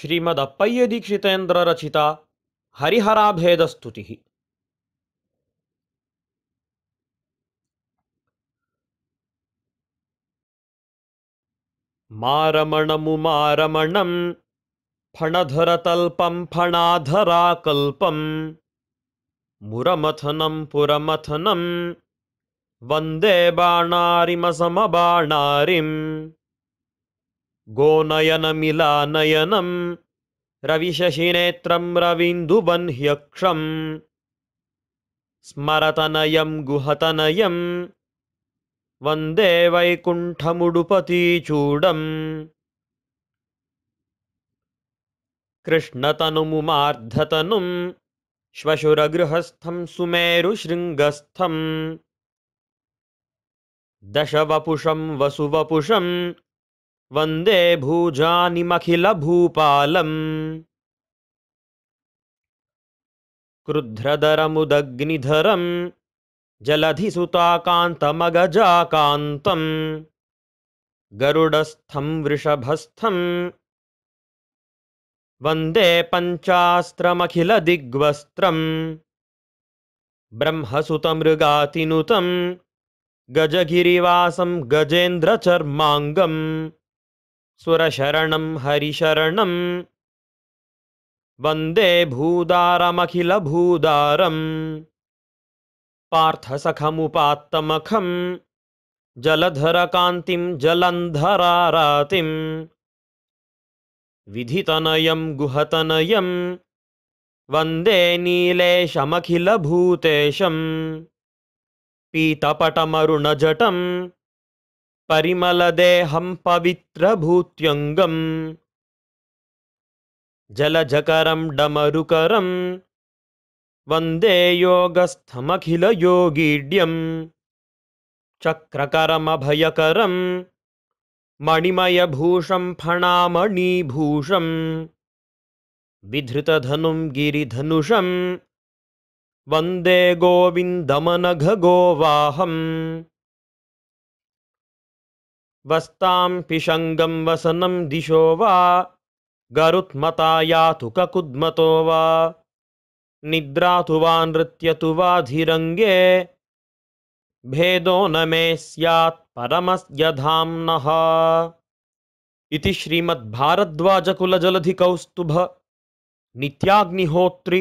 श्रीमदप्पय्यदीक्षितेन्द्ररचिता हरिहराभेदस्तुतिः मारमणमुमारमणं फणधरतल्पं फणाधराकल्पं मुरमथनं पुरमथनं वन्दे बाणारिमसमबाणारिम् गोनयनमिलानयनं रविशशिनेत्रं रविन्दुबन्ह्यक्षम् स्मरतनयं गुहतनयं वन्दे वैकुण्ठमुडुपतीचूडम् कृष्णतनुमुमार्धतनुं श्वशुरगृहस्थं सुमेरुशृङ्गस्थम् दशवपुषं वसुवपुषम् वंदे वन्दे भूजानिमखिलभूपालम् क्रुध्रधरमुदग्निधरं जलधिसुताकान्तमगजाकान्तं गरुडस्थं वृषभस्थं वन्दे पञ्चास्त्रमखिलदिग्वस्त्रं ब्रह्मसुतमृगातिनुतं गजेन्द्र गजेन्द्रचर्माङ्गम् सुरशरणं हरिशरणं वन्दे भूदारमखिलभूदारं पार्थसखमुपात्तमखं जलधरकान्तिं जलन्धरारातिं विधितनयं गुहतनयं वन्दे नीलेशमखिलभूतेशं पीतपटमरुणजटं परिमलदेहं पवित्रभूत्यङ्गम् जलजकरं डमरुकरं वन्दे योगस्थमखिलयोगीड्यं चक्रकरमभयकरं मणिमयभूषं फणामणिभूषं विधृतधनुं गिरिधनुषं वन्दे गोविन्दमनघगोवाहम् वस्तां पिशङ्गं वसनम दिशो वा गरुत्मता तो ककुद्मतो वा निद्रातु वा नृत्यतु वा धीरङ्गे भेदो न मे स्यात् परमस्यधाम्नः इति श्रीमद्भारद्वाजकुलजलधिकौस्तुभ नित्याग्निहोत्रि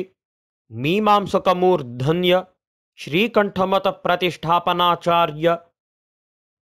मीमांसकमूर्धन्य प्रतिष्ठापनाचार्य